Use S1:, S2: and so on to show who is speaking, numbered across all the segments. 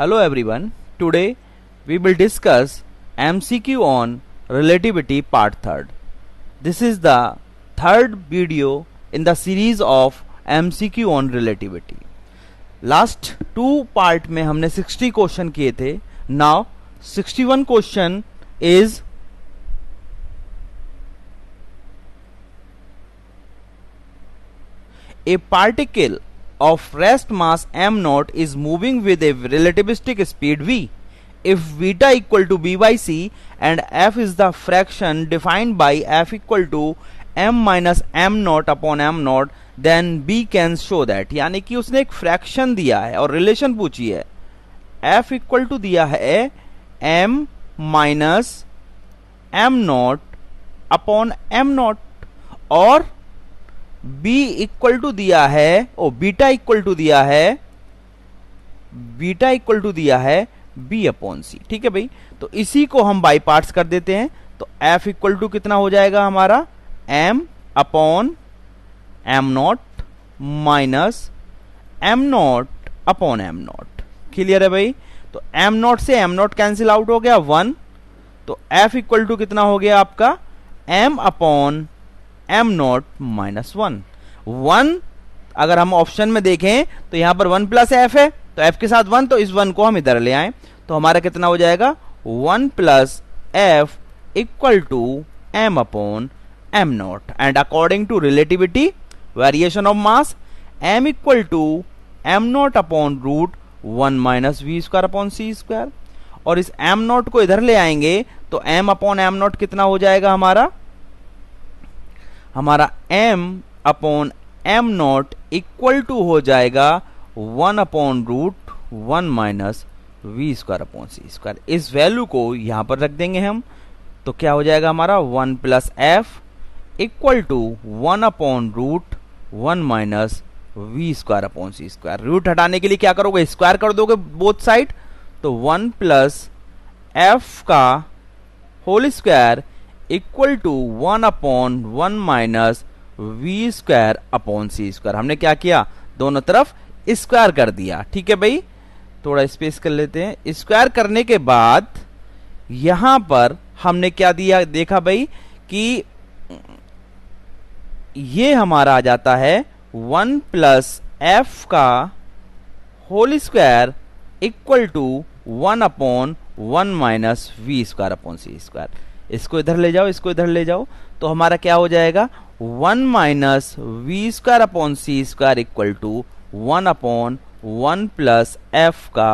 S1: Hello everyone today we will discuss MCQ on relativity part third this is the third video in the series of MCQ on relativity last two part में हमने 60 question किए थे now 61 question is a particle of rest mass m naught is moving with a relativistic speed v. If beta equal to b by c and f is the fraction defined by f equal to m minus m naught upon m naught then b can show that यानी कि उसने एक fraction दिया है और relation पूछी है f equal to दिया है m minus M naught upon M naught और बी इक्वल टू दिया है ओ बीटा इक्वल टू दिया है बीटा इक्वल टू दिया है बी अपॉन सी ठीक है भाई तो इसी को हम बाई पार्ट्स कर देते हैं तो एफ इक्वल टू कितना हो जाएगा हमारा M upon M naught minus M naught upon M naught clear है भाई तो एम नॉट से एम नॉट कैंसिल आउट हो गया वन तो एफ इक्वल टू कितना हो गया आपका M upon M naught minus one one अगर हम ऑप्शन में देखें तो यहां पर वन प्लस एफ है तो एफ के साथ वन तो इस वन को हम इधर ले आए तो हमारा कितना हो जाएगा one plus F equal to M upon M naught and according to relativity variation of mass M equal to M naught upon root one minus we square upon C square और इस एम नॉट को इधर ले आएंगे तो M upon M not कितना हो जाएगा हमारा हमारा m upon M naught equal to हो जाएगा one upon root one minus we square upon C square इस वैल्यू को यहाँ पर रख देंगे हम तो क्या हो जाएगा हमारा one plus F equal to one upon root one minus we square upon C square root हटाने के लिए क्या करोगे स्क्वायर कर दोगे बोथ साइड तो वन प्लस एफ का whole square equal to one upon one minus we square upon C square हमने क्या किया दोनों तरफ स्क्वायर कर दिया ठीक है भाई थोड़ा स्पेस कर लेते हैं स्क्वायर करने के बाद यहां पर हमने क्या दिया देखा भाई कि ये हमारा आ जाता है वन प्लस एफ का whole square equal to one upon one minus we square upon C square इसको इधर ले जाओ इसको इधर ले जाओ तो हमारा क्या हो जाएगा one minus we square upon C square equal to one upon one plus F का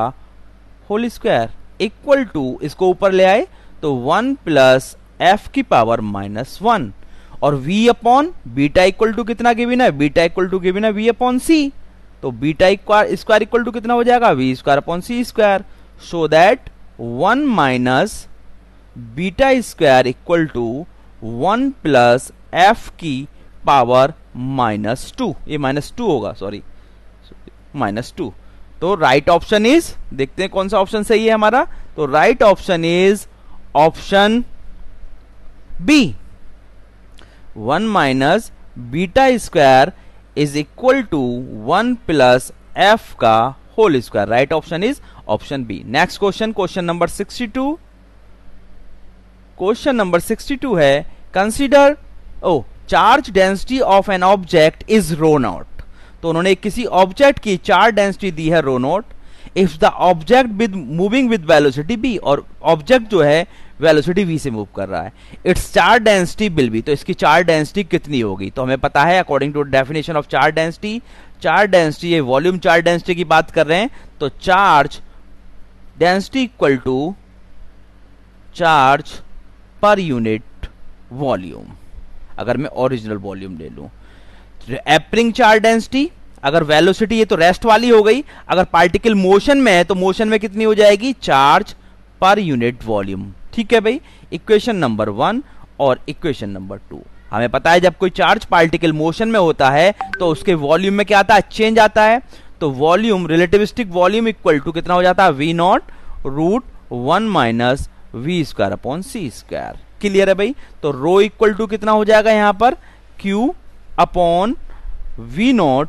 S1: होल स्क्वायर इक्वल टू इसको ऊपर ले आए तो वन प्लस एफ की पावर माइनस वन और v upon beta equal to कितना गिवन है बीटा इक्वल टू गिवन है v अपॉन c तो बीटा स्क्वायर इक्वल टू कितना हो जाएगा v square upon c square so that one minus beta square equal to one plus F की power minus two ये minus two होगा sorry minus two तो right option is देखते हैं कौन सा ऑप्शन सही है हमारा तो right option is option B one minus beta square is equal to one plus F का whole square right option is option B next question question number sixty two क्वेश्चन नंबर 62 है कंसीडर ओ charge density of an object is rho naught तो उन्होंने किसी object की charge density दी है rho naught if the object with moving with velocity V और ऑब्जेक्ट जो है वेलोसिटी वी से मूव कर रहा है it's charge density will be तो इसकी चार्ज डेंसिटी कितनी होगी तो हमें पता है according to definition of charge density charge density ये वॉल्यूम चार्ज डेंसिटी की बात कर रहे हैं तो charge density equal to charge per unit volume अगर मैं ओरिजिनल वॉल्यूम ले लूं एपरिंग चार्ज डेंसिटी अगर वेलोसिटी ये तो रेस्ट वाली हो गई अगर पार्टिकल मोशन में है तो मोशन में कितनी हो जाएगी चार्ज पर यूनिट वॉल्यूम ठीक है भाई इक्वेशन नंबर वन और इक्वेशन नंबर टू हमें पता है जब कोई चार्ज पार्टिकल मोशन में होता है तो उसके वॉल्यूम में क्या आता है चेंज आता है तो volume relativistic volume equal to कितना हो जाता है V naught root one minus we square upon C square clear है भाई तो रो इक्वल टू कितना हो जाएगा यहां पर Q upon V naught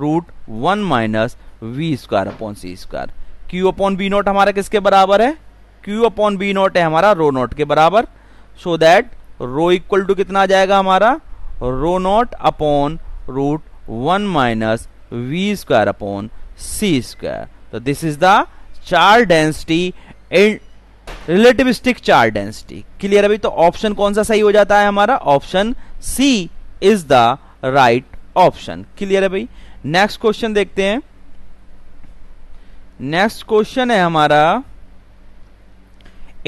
S1: root one minus we square upon C square Q upon V naught हमारा किसके बराबर है क्यू अपॉन बी नॉट है हमारा रो नॉट के बराबर so that rho equal to कितना आ जाएगा हमारा rho naught upon root one minus we square upon C square तो this is the charge density and relativistic charge density clear अभी तो ऑप्शन कौन सा सही हो जाता है हमारा option C is the right option clear है भाई नेक्स्ट क्वेश्चन देखते हैं नेक्स्ट क्वेश्चन है हमारा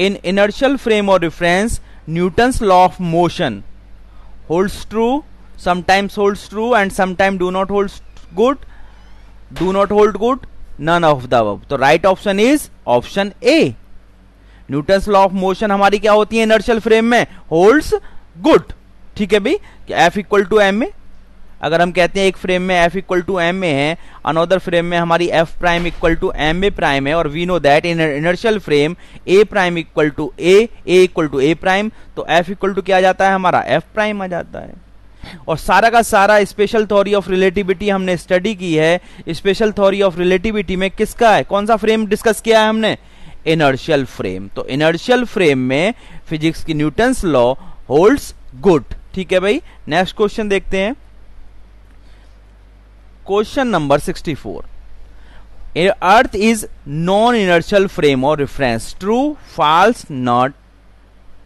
S1: इन इनर्शियल फ्रेम और reference Newton's law of motion holds true sometimes holds true and sometimes do not hold good do not hold good none of the above so तो right option is Newton law of motion हमारी क्या होती है inertial frame में holds good ठीक है भाई F equal to M A अगर हम कहते हैं एक फ्रेम में एफ इक्वल टू एम ए है अनोदर फ्रेम में हमारी F prime equal to M A prime है और we know that in inertial frame A prime equal to A A equal to A prime तो एफ इक्वल टू क्या जाता है हमारा एफ प्राइम आ जाता है और सारा का सारा स्पेशल थ्योरी ऑफ रिलेटिविटी हमने स्टडी की है स्पेशल थ्योरी ऑफ रिलेटिविटी में किसका है कौन सा फ्रेम डिस्कस किया है हमने इनर्शियल फ्रेम तो इनर्शियल फ्रेम में फिजिक्स की न्यूटन्स लॉ होल्ड्स गुड ठीक है भाई नेक्स्ट क्वेश्चन देखते हैं question number 64 earth is non inertial frame और reference true false not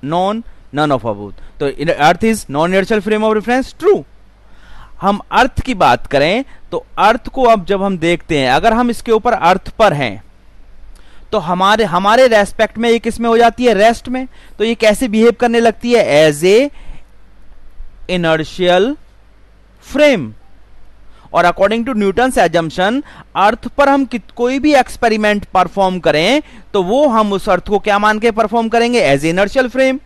S1: known none of above तो earth is non inertial frame of reference true हम अर्थ की बात करें तो अर्थ को अब जब हम देखते हैं अगर हम इसके ऊपर अर्थ पर हैं तो हमारे हमारे रेस्पेक्ट में ये किस में हो जाती है रेस्ट में तो ये कैसे बिहेव करने लगती है एज ए इनर्शियल फ्रेम और according to Newton assumption earth पर हम कोई भी एक्सपेरिमेंट परफॉर्म करें तो वो हम उस अर्थ को क्या मान के परफॉर्म करेंगे एज ए इनर्शियल फ्रेम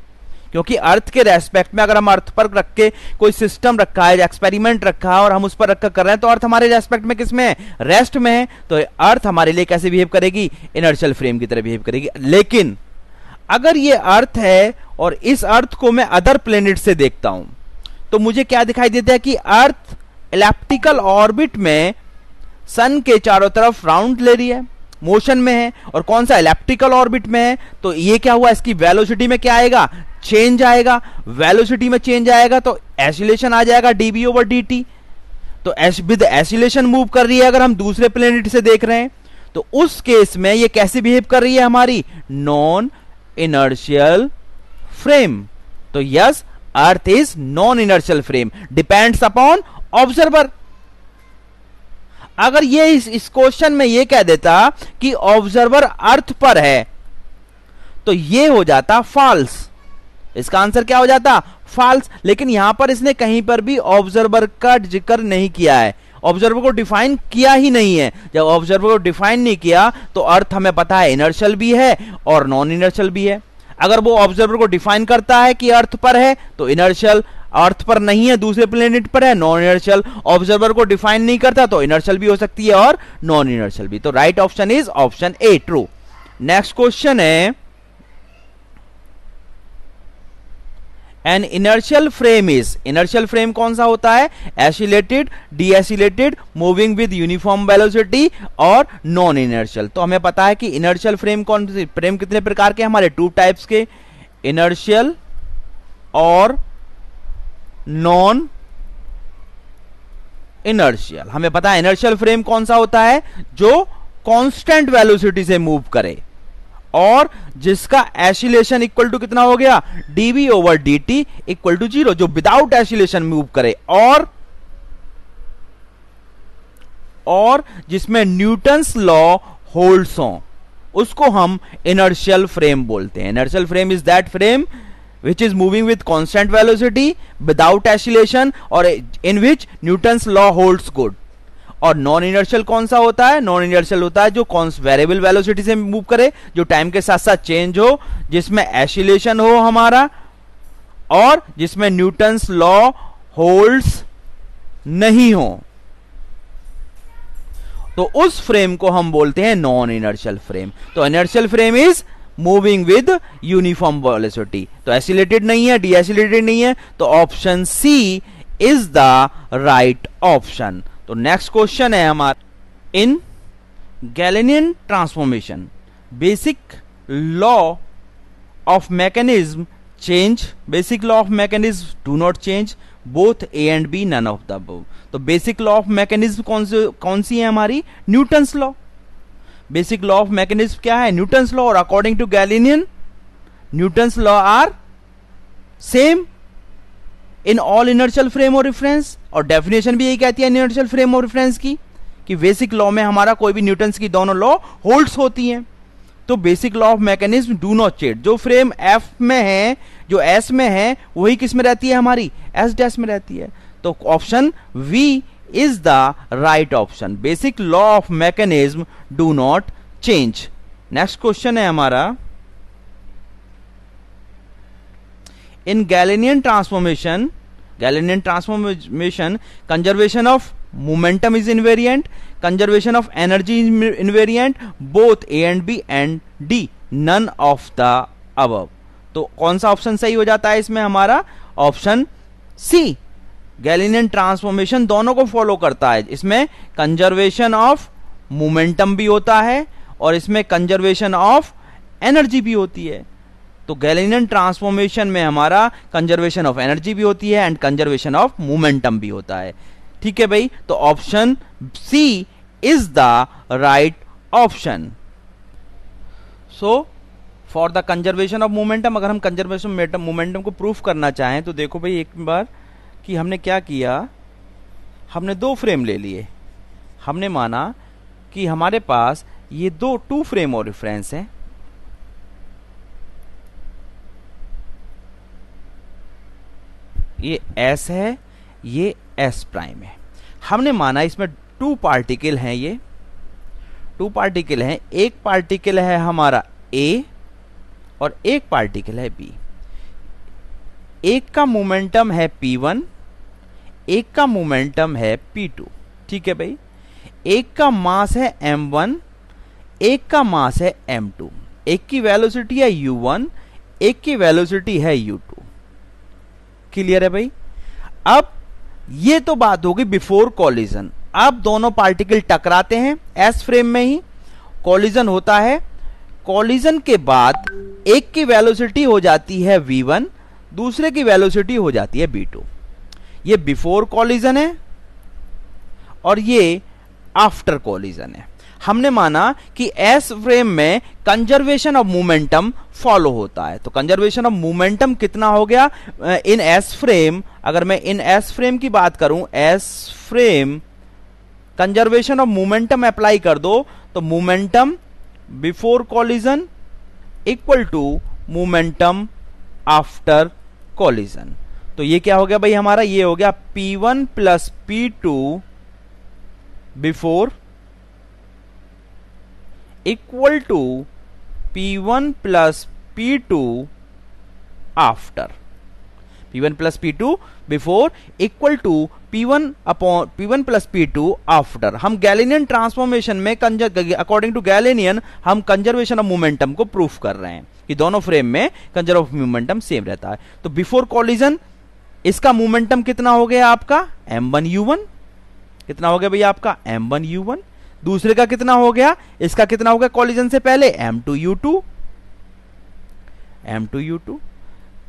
S1: क्योंकि अर्थ के रेस्पेक्ट में अगर हम अर्थ पर रख के कोई सिस्टम रखा है एक्सपेरिमेंट रखा है और हम उस पर रखकर कर रहे हैं तो अर्थ हमारे रेस्पेक्ट में किसमें है रेस्ट में है तो अर्थ हमारे लिए कैसे बिहेव करेगी इनर्शियल फ्रेम की तरह बिहेव करेगी लेकिन अगर ये अर्थ है और इस अर्थ को मैं अदर प्लेनेट से देखता हूं तो मुझे क्या दिखाई देता है कि अर्थ इलेप्टिकल ऑर्बिट में सन के चारों तरफ राउंड ले रही है मोशन में है और कौन सा इलेप्टिकल ऑर्बिट में है तो ये क्या हुआ इसकी वेलोसिटी में क्या आएगा चेंज आएगा वेलोसिटी में चेंज आएगा तो एसिलेशन आ जाएगा डीबी ओवर डी तो एस विद एसिलेशन मूव कर रही है अगर हम दूसरे प्लेनेट से देख रहे हैं तो उस केस में ये कैसे बिहेव कर रही है हमारी नॉन इनर्शियल फ्रेम तो yes earth is non inertial frame depends upon observer अगर ये इस, इस क्वेश्चन में ये कह देता कि ऑब्जर्वर अर्थ पर है तो ये हो जाता फॉल्स इसका आंसर क्या हो जाता फॉल्स लेकिन यहां पर इसने कहीं पर भी ऑब्जर्वर का जिक्र नहीं किया है ऑब्जर्वर को डिफाइन किया ही नहीं है जब ऑब्जर्वर को डिफाइन नहीं किया तो अर्थ हमें पता है इनर्शियल भी है और नॉन इनर्शियल भी है अगर वो ऑब्जर्वर को डिफाइन करता है कि अर्थ पर है तो इनर्शियल अर्थ पर नहीं है दूसरे प्लेनेट पर है नॉन इनर्शियल ऑब्जर्वर को डिफाइन नहीं करता तो इनर्शियल भी हो सकती है और नॉन इनर्शियल भी तो right option is option A true next question है an inertial frame is inertial frame कौन सा होता है accelerated decelerated moving with uniform velocity और नॉन इनर्शियल तो हमें पता है कि इनर्शियल फ्रेम कौन फ्रेम कितने प्रकार के हमारे टू टाइप्स के इनर्शियल और नॉन इनर्शियल हमें पता है इनर्शियल फ्रेम कौन सा होता है जो कांस्टेंट वेलोसिटी से मूव करे और जिसका एसिलेशन इक्वल टू कितना हो गया DV over DT equal to zero जो विदाउट एसिलेशन मूव करे और और जिसमें न्यूटन्स लॉ होल्ड्स हो उसको हम इनर्शियल फ्रेम बोलते हैं inertial frame is that frame which is moving with constant velocity without acceleration और in which Newton law hold good और नॉन इनर्शियल कौन सा होता है नॉन इनर्शियल होता है जो कौन वेरिएबल वेलोसिटी से मूव करे जो टाइम के साथ साथ चेंज हो जिसमें एसिलेशन हो हमारा और जिसमें न्यूटन्स लॉ होल्ड्स नहीं हो तो उस फ्रेम को हम बोलते हैं नॉन इनर्शियल फ्रेम तो inertial frame is moving with uniform velocity तो एसिलेटेड नहीं है डीएसिलेटेड नहीं है तो option C is the right option तो नेक्स्ट क्वेश्चन है हमारा in Galilean transformation basic law of mechanism change basic law of mechanism do not change both A and B none of the बो तो basic law of mechanism कौन सी कौन सी है हमारी Newton's law basic law of mechanism क्या है Newton's law और according to Galilean Newton's law are same in all inertial frame of reference और डेफिनेशन भी यही कहती है इनर्शियल फ्रेम ऑफ रिफरेंस की कि बेसिक लॉ में हमारा कोई भी न्यूटन्स की दोनों लॉ होल्ड्स होती हैं तो basic law of mechanism do not चेट जो फ्रेम एफ में है जो एस में है वही किस में रहती है हमारी एस डैश में रहती है तो option B is the right option basic law of mechanism do not change next question है हमारा in Galilean transformation Galilean transformation conservation of momentum is invariant conservation of energy is invariant both A and B and D none of the अब तो कौन सा option सही हो जाता है इसमें हमारा ऑप्शन सी गैलिनियन ट्रांसफॉर्मेशन दोनों को फॉलो करता है इसमें कंजर्वेशन ऑफ मोमेंटम भी होता है और इसमें कंजर्वेशन ऑफ एनर्जी भी होती है तो गैलिनियन ट्रांसफॉर्मेशन में हमारा कंजर्वेशन ऑफ एनर्जी भी होती है एंड कंजर्वेशन ऑफ मोमेंटम भी होता है ठीक है भाई तो option C is the right option so for the conservation of momentum अगर हम कंजर्वेशन मोमेंटम को प्रूफ करना चाहें तो देखो भाई एक बार कि हमने क्या किया हमने दो फ्रेम ले लिए हमने माना कि हमारे पास ये दो टू फ्रेम और रेफरेंस हैं ये एस है ये एस प्राइम है हमने माना इसमें टू पार्टिकल हैं ये टू पार्टिकल हैं एक पार्टिकल है हमारा ए और एक पार्टिकल है बी एक का मोमेंटम है पी वन एक का मोमेंटम है P2 ठीक है भाई एक का मास है M1 एक का मास है M2 एक की वेलोसिटी है U1 एक की वेलोसिटी है U2 क्लियर है भाई अब ये तो बात होगी बिफोर कॉलिजन अब दोनों पार्टिकल टकराते हैं एस फ्रेम में ही कॉलिजन होता है कॉलिजन के बाद एक की वेलोसिटी हो जाती है v1 दूसरे की वेलोसिटी हो जाती है टू ये बिफोर कॉलिजन है और ये आफ्टर कॉलिजन है हमने माना कि एस फ्रेम में कंजर्वेशन ऑफ मोमेंटम फॉलो होता है तो कंजर्वेशन ऑफ मोमेंटम कितना हो गया इन एस फ्रेम अगर मैं इन एस फ्रेम की बात करूं S frame conservation of momentum apply कर दो तो momentum before collision equal to momentum after collision तो ये क्या हो गया भाई हमारा ये हो गया P1 one plus P two before equal to P1 one plus P two after P1 one plus P two before equal to P1 one upon P one plus P two after हम Galilean transformation में according to Galilean हम conservation of momentum को proof कर रहे हैं कि दोनों frame में कंजर्व ऑफ मोमेंटम सेम रहता है तो बिफोर कॉलिजन इसका मोमेंटम कितना हो गया आपका एम वन यू वन कितना हो गया भैया आपका एम वन यू वन दूसरे का कितना हो गया इसका कितना हो गया कॉलिजन से पहले M two U two M two U two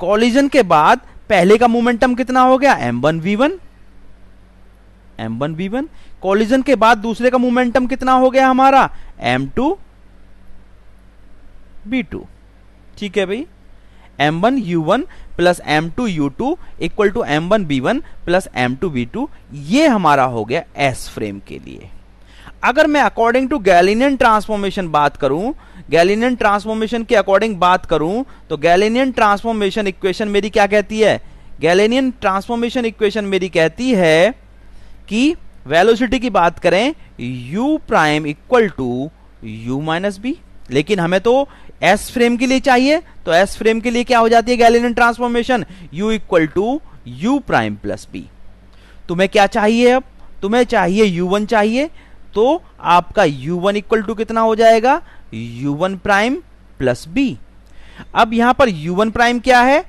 S1: collision के बाद पहले का मोमेंटम कितना हो गया M one V one M one V one collision के बाद दूसरे का मोमेंटम कितना हो गया हमारा एम टू बी टू ठीक है भाई M one U one plus M two U two equal to M one B one plus M two B two ये हमारा हो गया एस फ्रेम के लिए अगर मैं अकॉर्डिंग टू गैलिनियन ट्रांसफॉर्मेशन बात करूं गैलिनियन ट्रांसफॉर्मेशन के अकॉर्डिंग बात करूं तो गैलिनियन ट्रांसफॉर्मेशन इक्वेशन मेरी क्या कहती है गैलेनियन ट्रांसफॉर्मेशन इक्वेशन मेरी कहती है कि वेलोसिटी की बात करें U prime equal to U minus B लेकिन हमें तो एस फ्रेम के लिए चाहिए तो एस फ्रेम के लिए क्या हो जाती है Galilean transformation U equal to U prime plus B तुम्हें क्या चाहिए अब तुम्हें चाहिए यू वन चाहिए तो आपका यू वन इक्वल टू कितना हो जाएगा U one prime plus B अब यहां पर यू वन प्राइम क्या है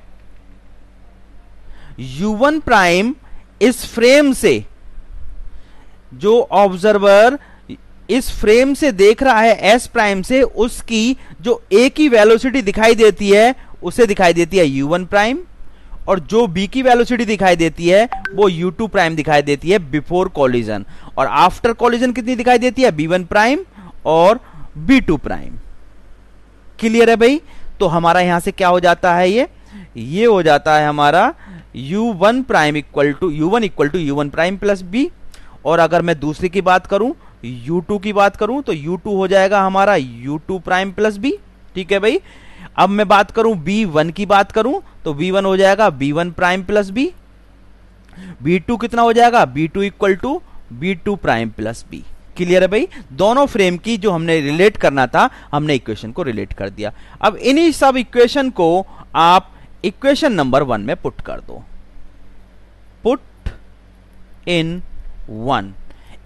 S1: यू वन प्राइम इस फ्रेम से जो ऑब्जर्वर इस फ्रेम से देख रहा है एस प्राइम से उसकी जो ए की वेलोसिटी दिखाई देती है उसे दिखाई देती है यू वन प्राइम और जो बी की वेलोसिटी दिखाई देती है वो यू टू प्राइम दिखाई देती है बिफोर कॉलिजन और आफ्टर कॉलिजन कितनी दिखाई देती है बी वन प्राइम और बी टू प्राइम क्लियर है भाई तो हमारा यहां से क्या हो जाता है ये ये हो जाता है हमारा U one prime equal to U one equal to U one prime plus B और अगर मैं दूसरी की बात करूं u2 की बात करूं तो u2 हो जाएगा हमारा u2 प्राइम प्लस बी ठीक है भाई अब मैं बात करूं b1 की बात करूं तो b1 हो जाएगा b1 prime plus B to कितना हो जाएगा b2 equal to two prime plus B clear है भाई दोनों फ्रेम की जो हमने रिलेट करना था हमने इक्वेशन को रिलेट कर दिया अब इन्हीं सब इक्वेशन को आप इक्वेशन नंबर वन में पुट कर दो put in one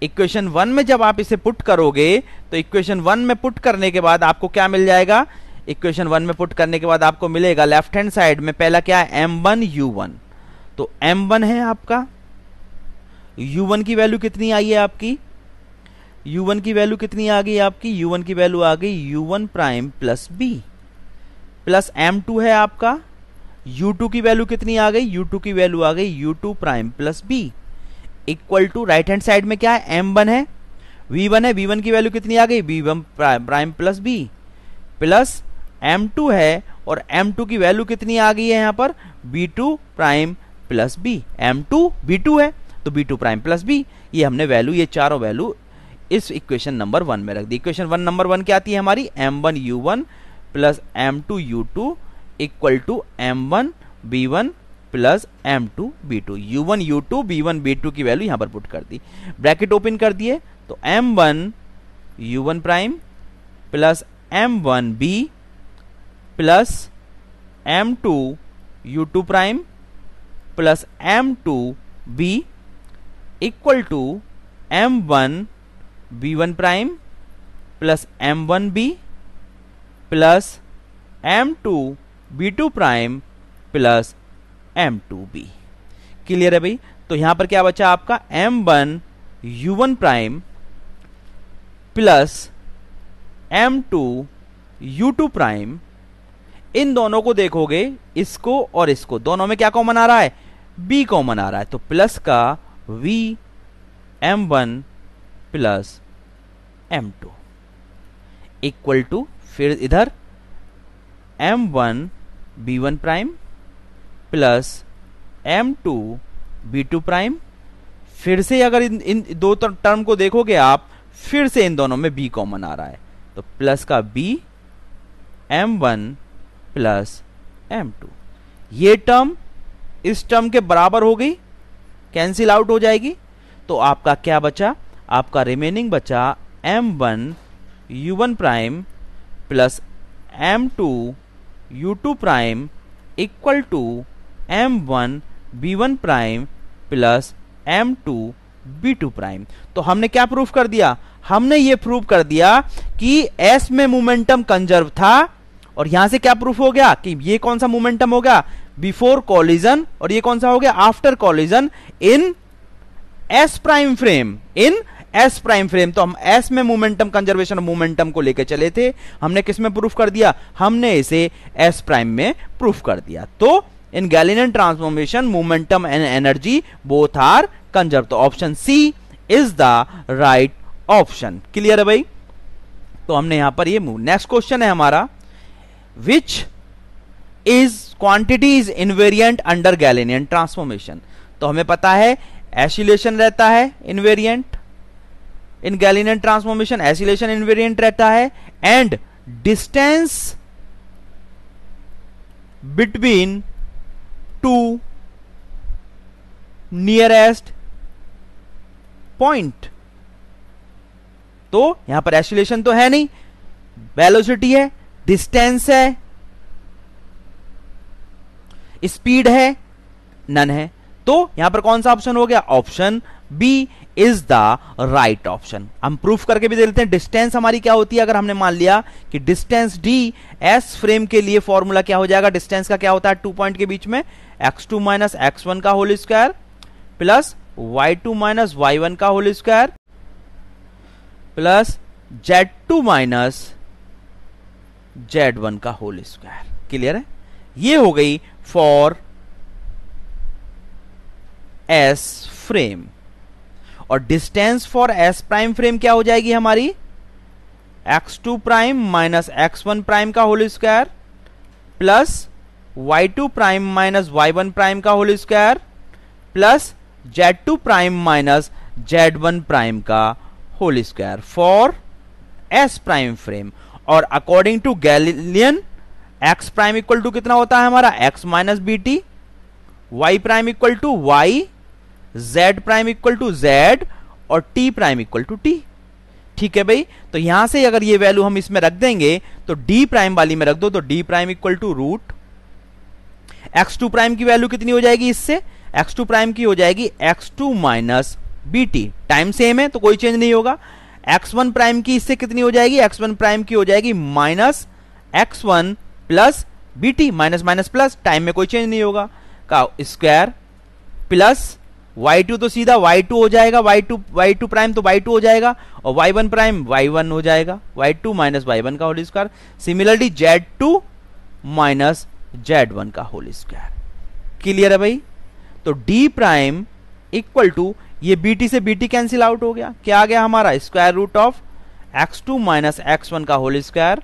S1: equation one में जब आप इसे पुट करोगे तो इक्वेशन वन में पुट करने के बाद आपको क्या मिल जाएगा इक्वेशन वन में पुट करने के बाद आपको मिलेगा लेफ्ट हैंड साइड में पहला क्या है एम वन यू वन तो एम वन है आपका यू वन की वैल्यू कितनी आई है आपकी यू वन की वैल्यू कितनी आ गई आपकी यू वन की वैल्यू आ गई U one prime plus B plus M two है आपका यू टू की वैल्यू कितनी आ गई यू टू की वैल्यू आ गई U two prime plus B equal to right hand side में क्या है एम वन है वी वन है वी वन की वैल्यू कितनी आ गई V one prime plus B plus M two है और एम टू की वैल्यू कितनी आ गई है यहां पर B two prime plus B M two B two है तो B two prime plus B ये हमने वैल्यू ये चारों वैल्यू इस इक्वेशन नंबर वन में रख दी इक्वेशन वन नंबर वन क्या आती है हमारी M one U one plus M two U two equal to M one B one plus M two B two U one U two B one B two की value यहां पर put कर दी bracket open कर दिए तो M one U one prime plus M one B plus M two U two prime plus M two B equal to M one B one prime plus M one B plus M two B two prime plus M two B clear है भाई तो यहां पर क्या बचा आपका M one U one prime plus M two U two prime इन दोनों को देखोगे इसको और इसको दोनों में क्या कॉमन आ रहा है बी कॉमन आ रहा है तो प्लस का V M one plus M two equal to फिर इधर M one B one prime plus M two B two prime फिर से अगर इन इन दो टर्म को देखोगे आप फिर से इन दोनों में बी कॉमन आ रहा है तो प्लस का B M one plus M two ये टर्म इस टर्म के बराबर हो गई कैंसिल आउट हो जाएगी तो आपका क्या बचा आपका रिमेनिंग बचा M one U one prime plus M two U two prime equal to M one B one prime plus M two B two prime तो हमने क्या प्रूफ कर दिया हमने ये प्रूफ कर दिया कि एस में मोमेंटम कंजर्व था और यहां से क्या प्रूफ हो गया कि ये कौन सा मोमेंटम हो गया बिफोर कॉलिजन और ये कौन सा हो गया after collision in S prime frame in S prime frame तो हम एस में मोमेंटम कंजर्वेशन मोमेंटम को लेकर चले थे हमने किस में प्रूफ कर दिया हमने इसे एस प्राइम में प्रूफ कर दिया तो in Galilean transformation momentum and energy both are conserve तो option C is the right option clear है भाई तो हमने यहां पर ये मूव नेक्स्ट क्वेश्चन है हमारा which is quantity is invariant under Galilean transformation तो हमें पता है एसिलेशन रहता है invariant in Galilean transformation acceleration invariant रहता है and distance between two nearest point तो यहां पर एसोलेशन तो है नहीं वेलोसिटी है डिस्टेंस है स्पीड है नन है तो यहां पर कौन सा ऑप्शन हो गया option B is the right option हम प्रूफ करके भी दे लेते हैं डिस्टेंस हमारी क्या होती है अगर हमने मान लिया कि डिस्टेंस डी एस फ्रेम के लिए फॉर्मूला क्या हो जाएगा डिस्टेंस का क्या होता है टू पॉइंट के बीच में X two minus X one का whole square plus Y two minus Y one का whole square plus Z two minus Z one का होल स्क्वायर क्लियर है ये हो गई फॉर एस फ्रेम और distance for S prime frame क्या हो जाएगी हमारी X two prime minus X one prime का whole square plus Y two prime minus Y one prime का whole square plus Z two prime minus Z one prime का whole square for S prime frame और according to Galilean X prime equal to कितना होता है हमारा X minus B T Y prime equal to Y z prime equal to z और t prime equal to t ठीक है भाई तो यहां से अगर ये वैल्यू हम इसमें रख देंगे तो d प्राइम वाली में रख दो तो d prime equal to root X two prime की वैल्यू कितनी हो जाएगी इससे एक्स टू प्राइम की हो जाएगी X two minus B T time same है तो कोई चेंज नहीं होगा एक्स वन प्राइम की इससे कितनी हो जाएगी एक्स वन प्राइम की हो जाएगी minus X one plus B T minus minus plus time में कोई चेंज नहीं होगा का स्क्वायर प्लस y2 तो सीधा y2 हो जाएगा y2 y2 प्राइम तो y2 हो जाएगा और y1 प्राइम y1 हो जाएगा y2 टू माइनस वाई का whole square similarly Z two minus Z का होल स्क्वायर क्लियर है भाई तो d प्राइम इक्वल टू ये bt से bt कैंसिल आउट हो गया क्या आ गया हमारा square root of X two minus X one का whole square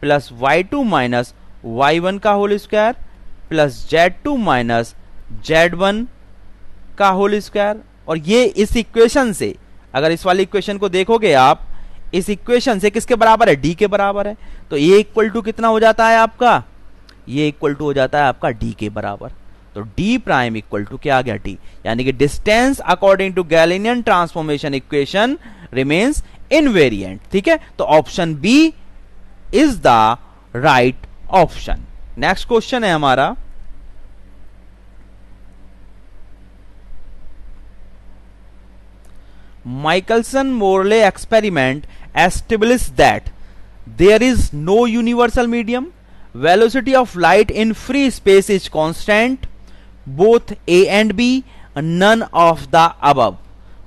S1: plus Y two minus Y one का whole square plus Z two minus Z one का होल स्क्वायर और ये इस इक्वेशन से अगर इस वाली इक्वेशन को देखोगे आप इस इक्वेशन से किसके बराबर है डी के बराबर है तो ए इक्वल टू कितना हो जाता है आपका ये इक्वल टू हो जाता है आपका डी के बराबर तो डी प्राइम इक्वल टू क्या आ गया डी यानी कि distance according to Galilean transformation equation remains in ठीक है तो option B is the right option next question है हमारा Michelson Morley experiment establish that there is no universal medium velocity of light in free space is constant both A and B none of the अब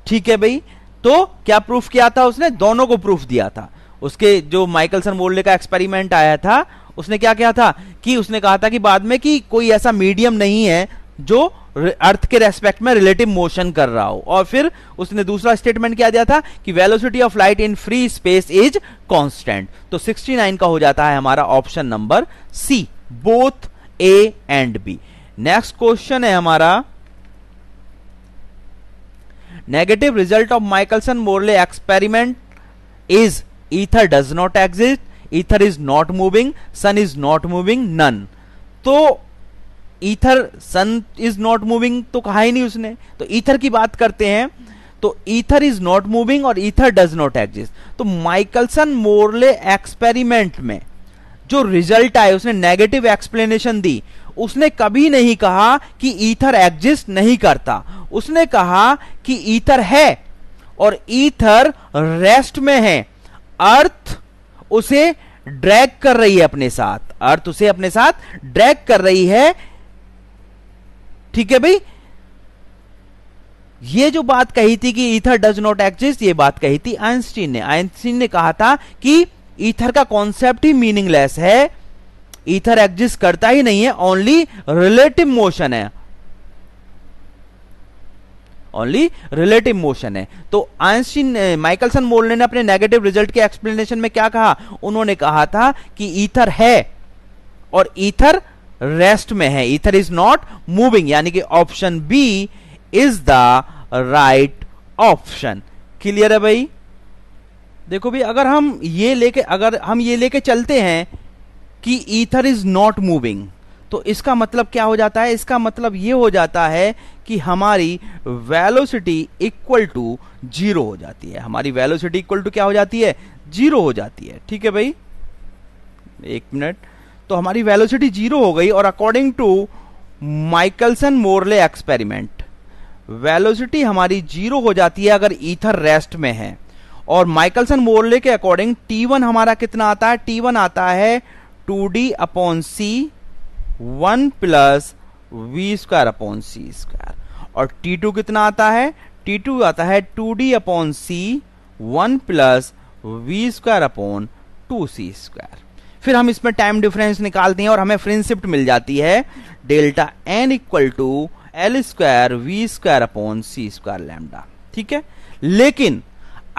S1: ठीक है भाई तो क्या proof किया था उसने दोनों को प्रूफ दिया था उसके जो माइकलसन मोरले का एक्सपेरिमेंट आया था उसने क्या किया था कि उसने कहा था कि बाद में कि कोई ऐसा मीडियम नहीं है जो अर्थ के रेस्पेक्ट में रिलेटिव मोशन कर रहा हो और फिर उसने दूसरा स्टेटमेंट क्या दिया था कि velocity of light in free space is constant तो 69 का हो जाता है हमारा option number C both A and B next question है हमारा negative result of Michelson Morley experiment is ether does not exist ether is not moving sun is not moving none तो ether sun is not moving तो कहा ही नहीं उसने तो ether की बात करते हैं तो ईथर इज नॉट मूविंग और ईथर डज नॉट एग्जिस्ट तो माइकलसन मोरले एक्सपेरिमेंट में जो रिजल्ट आए उसने नेगेटिव एक्सप्लेनेशन दी उसने कभी नहीं कहा कि ईथर एग्जिस्ट नहीं करता उसने कहा कि ईथर है और ईथर रेस्ट में है अर्थ उसे ड्रैग कर रही है अपने साथ अर्थ उसे अपने साथ ड्रैग कर रही है ठीक है भाई ये जो बात कही थी कि ईथर डज नॉट एग्जिस्ट ये बात कही थी आइंस्टीन ने आइंस्टीन ने कहा था कि ईथर का कॉन्सेप्ट ही मीनिंगलेस है ईथर एग्जिस्ट करता ही नहीं है ओनली रिलेटिव मोशन है ओनली रिलेटिव मोशन है तो आइंस्टीन माइकलसन मोलने ने अपने नेगेटिव रिजल्ट के एक्सप्लेनेशन में क्या कहा उन्होंने कहा था कि ईथर है और ईथर रेस्ट में है इथर इज नॉट मूविंग यानी कि option B is the right option clear है भाई देखो भाई अगर हम ये लेके अगर हम ये लेके चलते हैं कि ईथर इज नॉट मूविंग तो इसका मतलब क्या हो जाता है इसका मतलब ये हो जाता है कि हमारी वेलोसिटी इक्वल टू जीरो हो जाती है हमारी वेलोसिटी इक्वल टू क्या हो जाती है जीरो हो जाती है ठीक है भाई एक मिनट तो हमारी वेलोसिटी जीरो हो गई और according to Michelson Morley experiment velocity हमारी जीरो हो जाती है अगर ईथर रेस्ट में है और माइकलसन मोरले के अकॉर्डिंग टी वन हमारा कितना आता है वन आता है two D upon C one plus V square upon सी स्क्वायर और टी टू कितना आता है टी टू आता है two D upon C one plus V square upon two C square फिर हम इसमें टाइम डिफरेंस निकालते हैं और हमें फ्रिंसिप्ट मिल जाती है delta N equal to L square V square upon C square lambda ठीक है लेकिन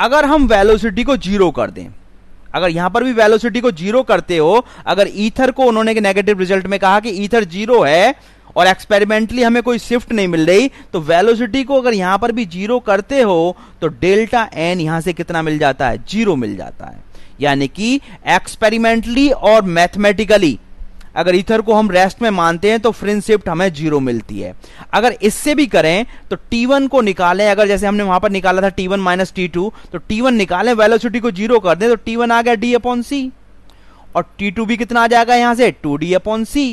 S1: अगर हम वेलोसिटी को जीरो कर दें अगर यहां पर भी वेलोसिटी को जीरो करते हो अगर ईथर को उन्होंने नेगेटिव रिजल्ट में कहा कि ईथर जीरो है और एक्सपेरिमेंटली हमें कोई शिफ्ट नहीं मिल रही तो वेलोसिटी को अगर यहां पर भी जीरो करते हो तो डेल्टा एन यहां से कितना मिल जाता है जीरो मिल जाता है यानी कि एक्सपेरिमेंटली और मैथमेटिकली अगर इथर को हम रेस्ट में मानते हैं तो फ्रिंज शिफ्ट हमें जीरो मिलती है अगर इससे भी करें तो T1 को निकालें अगर जैसे हमने वहां पर निकाला था T1 वन माइनस टी तो T1 निकालें वेलोसिटी को जीरो कर दें तो T1 आ गया डी अपॉन सी और T2 भी कितना आ जाएगा यहां से टू डी अपॉन सी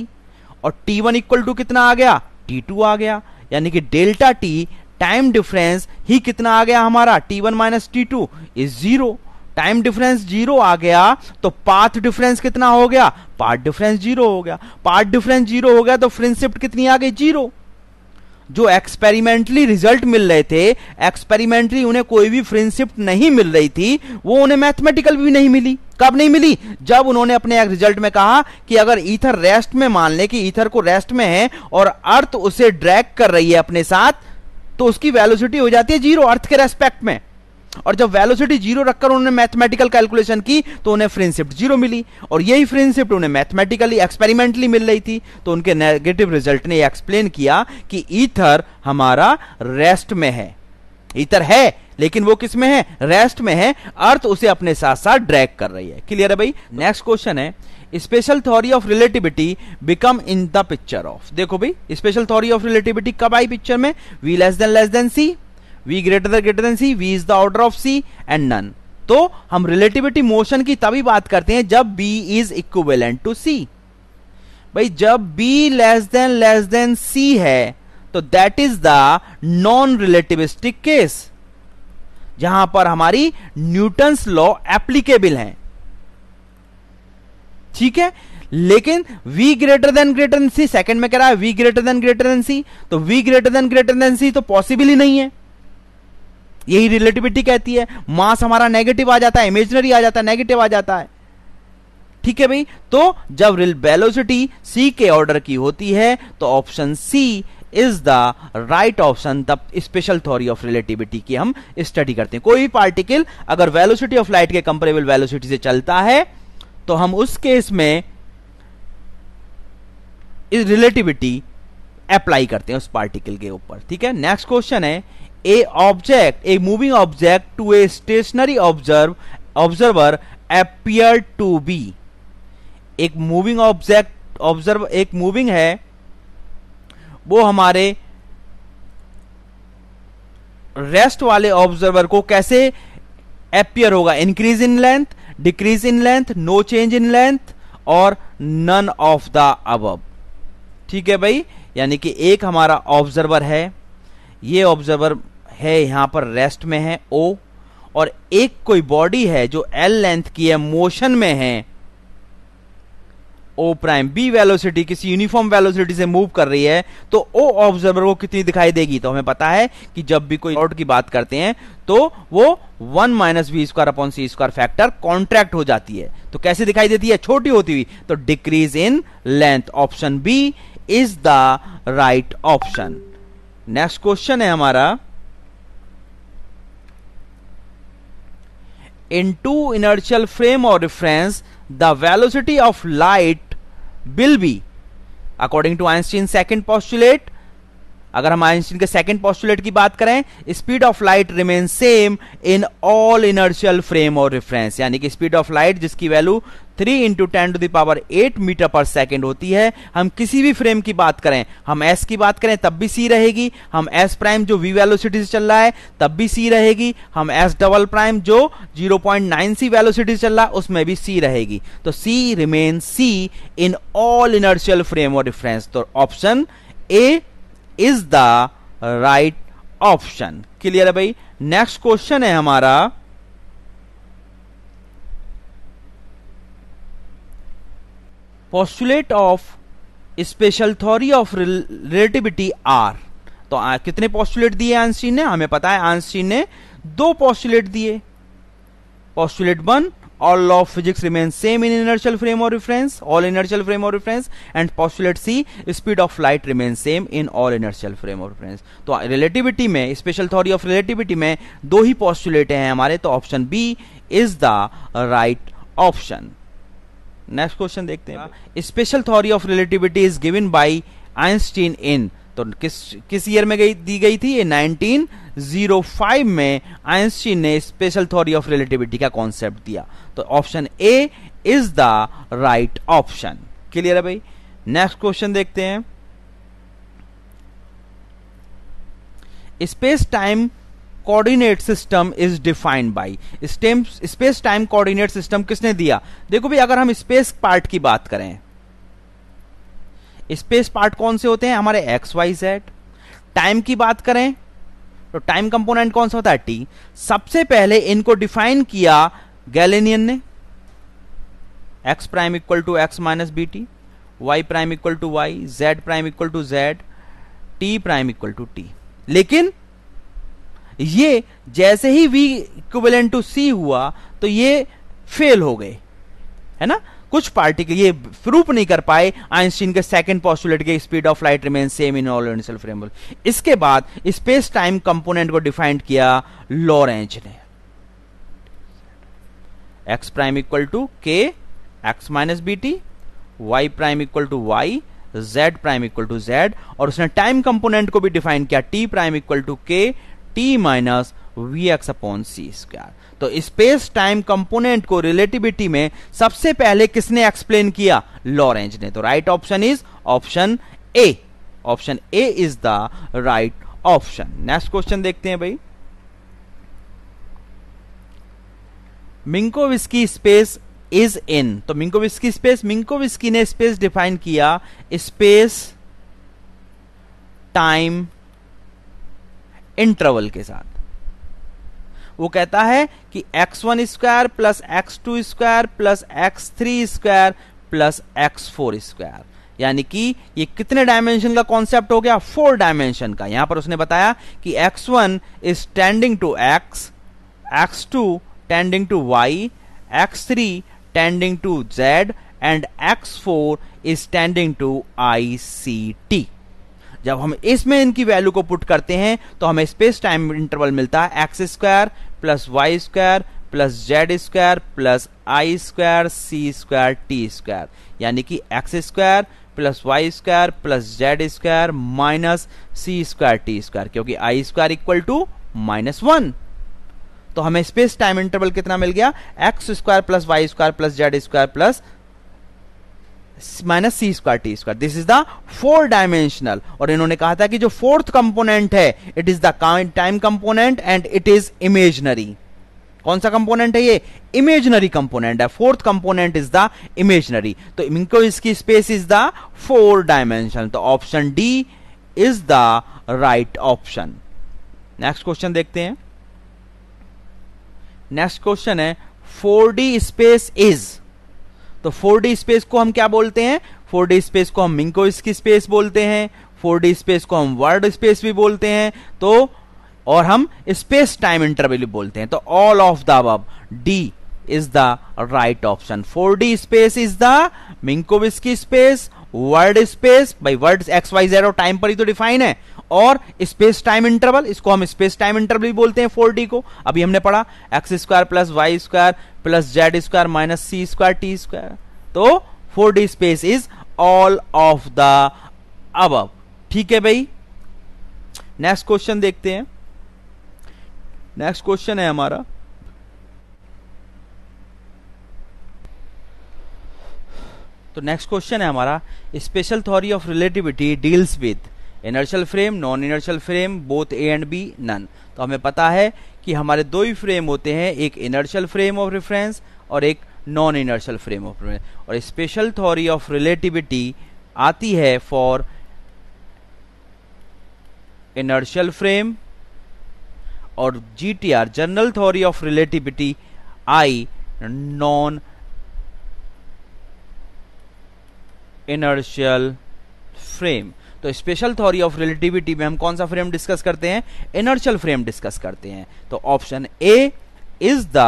S1: और T1 वन इक्वल टू कितना आ गया T2 आ गया यानी कि डेल्टा टी टाइम डिफरेंस ही कितना आ गया हमारा T1 one minus T two is zero time difference zero आ गया तो पाथ डिफरेंस कितना हो गया पार्ट डिफरेंस जीरो हो गया पार्ट डिफरेंस जीरो हो गया तो फ्रिंसिप्ट कितनी आ गई जीरो जो एक्सपेरिमेंटली रिजल्ट मिल रहे थे एक्सपेरिमेंटली उन्हें कोई भी फ्रिंसिप्ट नहीं मिल रही थी वो उन्हें मैथमेटिकल भी नहीं मिली कब नहीं मिली जब उन्होंने अपने एक रिजल्ट में कहा कि अगर ईथर रेस्ट में मान ले कि ईथर को रेस्ट में है और अर्थ उसे ड्रैग कर रही है अपने साथ तो उसकी वेलोसिटी हो जाती है जीरो अर्थ के रेस्पेक्ट में और जब वेलोसिटी जीरो रखकर उन्होंने मैथमेटिकल कैलकुलेशन की तो उन्हें फ्रेंसिप्ट जीरो मिली और यही फ्रेंसिप्ट उन्हें मैथमेटिकली एक्सपेरिमेंटली मिल रही थी तो उनके नेगेटिव रिजल्ट ने एक्सप्लेन किया कि ईथर हमारा रेस्ट में है ईथर है लेकिन वो किस में है रेस्ट में है अर्थ उसे अपने साथ साथ ड्रैग कर रही है क्लियर है भाई नेक्स्ट क्वेश्चन है special theory of relativity become in the picture of देखो भाई स्पेशल थ्योरी ऑफ रिलेटिविटी कब आई पिक्चर में v less than less than c v greater than greater than c v is the order of c and none तो हम relativity motion की तभी बात करते हैं जब b is equivalent to c भाई जब b less than less than c है तो that is the non relativistic case जहां पर हमारी न्यूटन्स लॉ एप्लीकेबल है ठीक है लेकिन v greater than greater than c second में कह रहा है v greater than greater than c तो v greater than greater than c तो पॉसिबल ही नहीं है यही रिलेटिविटी कहती है मास हमारा नेगेटिव आ जाता है इमेजनरी आ जाता है नेगेटिव आ जाता है ठीक है भाई तो जब वेलोसिटी सी के ऑर्डर की होती है तो option C is the right option the special theory of relativity की हम स्टडी करते हैं कोई भी पार्टिकल अगर वेलोसिटी ऑफ लाइट के कंपेरेबल वेलोसिटी से चलता है तो हम उस केस में रिलेटिविटी अप्लाई करते हैं उस पार्टिकल के ऊपर ठीक है नेक्स्ट क्वेश्चन है a object a moving object to a stationary observe observer appear to be एक मूविंग ऑब्जेक्ट ऑब्जर्व एक मूविंग है वो हमारे रेस्ट वाले ऑब्जर्वर को कैसे एपियर होगा increase in length decrease in length no change in length और नन ऑफ द अब ठीक है भाई यानी कि एक हमारा ऑब्जर्वर है ये ऑब्जर्वर है यहाँ पर रेस्ट में है ओ और एक कोई बॉडी है जो एल लेंथ की है मोशन में है ओ प्राइम बी वेलोसिटी किसी यूनिफॉर्म वेलोसिटी से मूव कर रही है तो ओ ऑब्जर्वर को कितनी दिखाई देगी तो हमें पता है कि जब भी कोई डॉट की बात करते हैं तो वो one minus we square upon C square factor contract हो जाती है तो कैसे दिखाई देती है छोटी होती हुई तो decrease in length option B is the right option next question है हमारा in two inertial frame of reference the velocity of light will be according to einstein's second postulate अगर हम आइंस्टीन के सेकंड पॉस्टुलेट की बात करें speed of light remain same in all inertial frame और reference यानी कि स्पीड ऑफ लाइट जिसकी value 3 into ten to the power eight metre per second होती है हम किसी भी फ्रेम की बात करें हम एस की बात करें तब भी सी रहेगी हम एस प्राइम जो वी वेलोसिटी से चल रहा है तब भी सी रहेगी हम एस डबल प्राइम जो 0.9 सी वेलोसिटी से चल रहा है उसमें भी सी रहेगी तो c remain c in all inertial frame और रिफरेंस तो option a is the right option clear है भाई नेक्स्ट क्वेश्चन है हमारा postulate of special theory of relativity are तो आ, कितने पॉस्टुलेट दिए आंसर ने हमें पता है आंसी ने दो पॉस्टुलेट दिए postulate one all law of physics remains same in inertial frame of reference all inertial frame of reference and postulate c speed of light remains same in all inertial frame of reference तो relativity mein special theory of relativity mein do hi postulate hain hamare to option B is the right option next question dekhte hain special theory of relativity is given by einstein in 1905 तो किस किस year में गई दी गई थी ये 1905 में Einstein ने स्पेशल थ्योरी ऑफ रिलेटिविटी का कॉन्सेप्ट दिया तो option a is the right option clear है भाई नेक्स्ट क्वेश्चन देखते हैं space time coordinate system is defined by space time coordinate system किसने दिया देखो भाई अगर हम स्पेस पार्ट की बात करें स्पेस पार्ट कौन से होते हैं हमारे एक्स वाई जेड टाइम की बात करें तो टाइम कंपोनेंट कौन सा होता है टी सबसे पहले इनको डिफाइन किया गैलेनियन ने x prime equal to x minus B T Y prime equal to y z prime equal to z t prime equal to t लेकिन ये जैसे ही वी इक्वलेंट टू सी हुआ तो ये फेल हो गए है ना कुछ पार्टिकल ये प्रूफ नहीं कर पाए आइंस्टीन के सेकंड पॉस्टुलेट के speed of light remain same in all universal framework इसके बाद स्पेस टाइम कंपोनेंट को डिफाइंड किया लॉरेंज ने x prime equal to k x minus B T Y prime equal to y z prime equal to z और उसने time component को भी define किया t prime equal to k t minus v x upon C square तो space time component को relativity में सबसे पहले किसने एक्सप्लेन किया लॉरेंज ने तो right option is option a option a is the right option next question देखते हैं भाई मिंकोविस्की स्पेस इज इन तो मिंकोविस्की स्पेस मिंकोविस्की ने स्पेस डिफाइन किया स्पेस टाइम इंटरवल के साथ वो कहता है कि x one square plus x two square plus x three square plus x four square यानी कि ये कितने डायमेंशन का कॉन्सेप्ट हो गया फोर डायमेंशन का यहां पर उसने बताया कि x one is tending to x x two tending to y x three tending to z and x four is tending to i c t जब हम इसमें इनकी वैल्यू को पुट करते हैं तो हमें स्पेस टाइम इंटरवल मिलता है x square plus y square plus z square plus i square c square t square यानी कि x square plus y square plus z square minus c square t square क्योंकि i square equal to minus one तो हमें space time interval कितना मिल गया x square plus y square plus z square plus minus c square t square this is the four dimensional और इन्होंने कहा था कि जो फोर्थ कंपोनेंट है it is the time component and it is imaginary कौन सा कंपोनेंट है ये इमेजनरी कंपोनेंट है fourth component is the imaginary तो इनको इसकी space is the four dimension तो option d is the right option next question देखते हैं नेक्स्ट क्वेश्चन है फोर डी स्पेस इज तो फोर डी स्पेस को हम क्या बोलते हैं फोर डी स्पेस को हम मिंकोस की स्पेस बोलते हैं फोर डी स्पेस को हम वर्ड स्पेस भी बोलते हैं तो और हम स्पेस टाइम इंटरवल भी बोलते हैं तो ऑल ऑफ द अब d is the right option four d space is the Minkowski space world space by world x y z और टाइम पर ही तो डिफाइन है और स्पेस टाइम इंटरवल इसको हम स्पेस टाइम इंटरवल भी बोलते हैं फोर को अभी हमने पढ़ा x square plus y square plus z square minus c square t square तो four space is all of the अब ठीक है भाई नेक्स्ट क्वेश्चन देखते हैं नेक्स्ट क्वेश्चन है हमारा तो नेक्स्ट क्वेश्चन है हमारा special theory of relativity deals with inertial frame non inertial frame both A and B none तो हमें पता है कि हमारे दो ही फ्रेम होते हैं एक इनर्शियल फ्रेम ऑफ रेफरेंस और एक non inertial frame of reference और स्पेशल थ्योरी ऑफ रिलेटिविटी आती है फॉर इनर्शियल फ्रेम और G T R general theory of relativity आई नॉन इनर्शियल फ्रेम तो स्पेशल थ्योरी ऑफ रिलेटिविटी में हम कौन सा फ्रेम डिस्कस करते हैं इनर्शियल फ्रेम डिस्कस करते हैं तो option a is the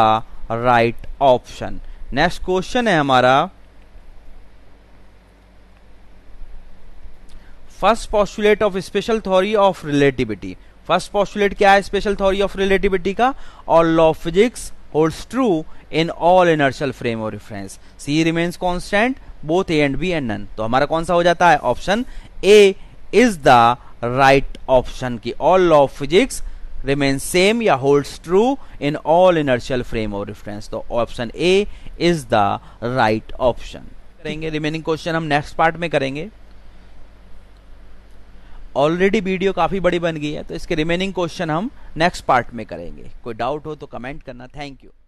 S1: right option next question है हमारा first postulate of special theory of relativity first postulate क्या है स्पेशल थ्योरी ऑफ रिलेटिविटी का और law of physics holds true in all inertial frame of reference c remains constant both A and B and none तो हमारा कौन सा हो जाता है option a is the right option की all law of physics remain same या holds true in all inertial frame of reference तो option a is the right option करेंगे रिमेनिंग क्वेश्चन हम नेक्स्ट पार्ट में करेंगे ऑलरेडी वीडियो काफी बड़ी बन गई है तो इसके रिमेनिंग क्वेश्चन हम नेक्स्ट पार्ट में करेंगे कोई डाउट हो तो कमेंट करना थैंक यू